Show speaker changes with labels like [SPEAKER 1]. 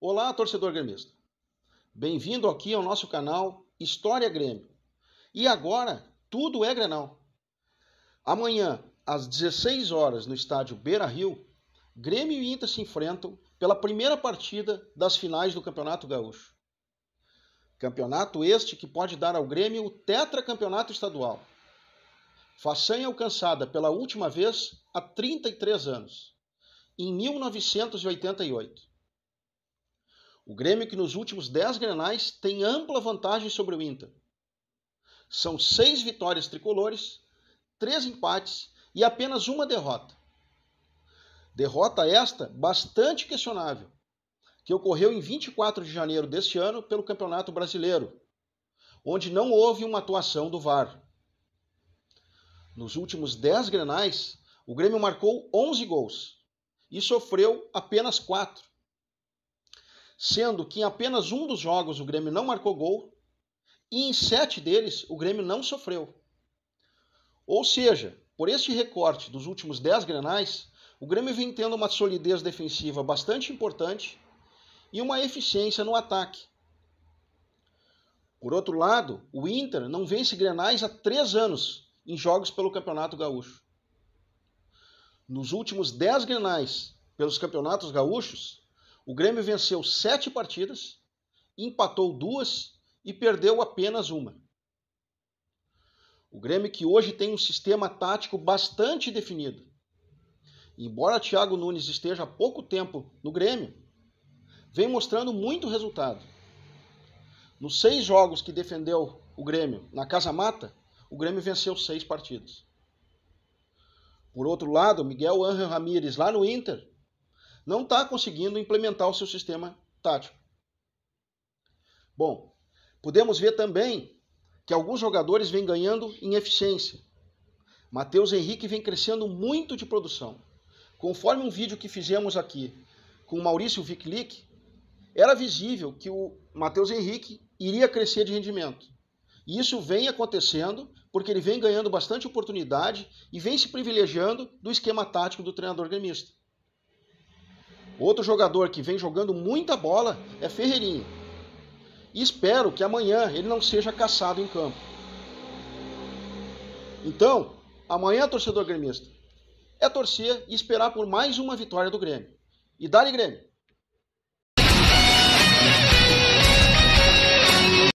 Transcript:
[SPEAKER 1] Olá, torcedor gremista. Bem-vindo aqui ao nosso canal História Grêmio. E agora, tudo é Grenal. Amanhã, às 16 horas, no estádio Beira-Rio, Grêmio e Inter se enfrentam pela primeira partida das finais do Campeonato Gaúcho. Campeonato este que pode dar ao Grêmio o tetracampeonato estadual. Façanha alcançada pela última vez há 33 anos, em 1988. O Grêmio que nos últimos 10 grenais tem ampla vantagem sobre o Inter. São seis vitórias tricolores, três empates e apenas uma derrota. Derrota esta bastante questionável, que ocorreu em 24 de janeiro deste ano pelo Campeonato Brasileiro, onde não houve uma atuação do VAR. Nos últimos 10 grenais, o Grêmio marcou 11 gols e sofreu apenas 4 sendo que em apenas um dos jogos o Grêmio não marcou gol e em sete deles o Grêmio não sofreu. Ou seja, por este recorte dos últimos dez grenais, o Grêmio vem tendo uma solidez defensiva bastante importante e uma eficiência no ataque. Por outro lado, o Inter não vence grenais há três anos em jogos pelo Campeonato Gaúcho. Nos últimos dez grenais pelos Campeonatos Gaúchos, o Grêmio venceu sete partidas, empatou duas e perdeu apenas uma. O Grêmio que hoje tem um sistema tático bastante definido. Embora Thiago Nunes esteja há pouco tempo no Grêmio, vem mostrando muito resultado. Nos seis jogos que defendeu o Grêmio na Casa Mata, o Grêmio venceu seis partidas. Por outro lado, Miguel Ángel Ramírez lá no Inter não está conseguindo implementar o seu sistema tático. Bom, podemos ver também que alguns jogadores vêm ganhando em eficiência. Matheus Henrique vem crescendo muito de produção. Conforme um vídeo que fizemos aqui com o Maurício Viclic, era visível que o Matheus Henrique iria crescer de rendimento. E isso vem acontecendo porque ele vem ganhando bastante oportunidade e vem se privilegiando do esquema tático do treinador gremista. Outro jogador que vem jogando muita bola é Ferreirinha. E espero que amanhã ele não seja caçado em campo. Então, amanhã, torcedor gremista, é torcer e esperar por mais uma vitória do Grêmio. E dá-lhe Grêmio!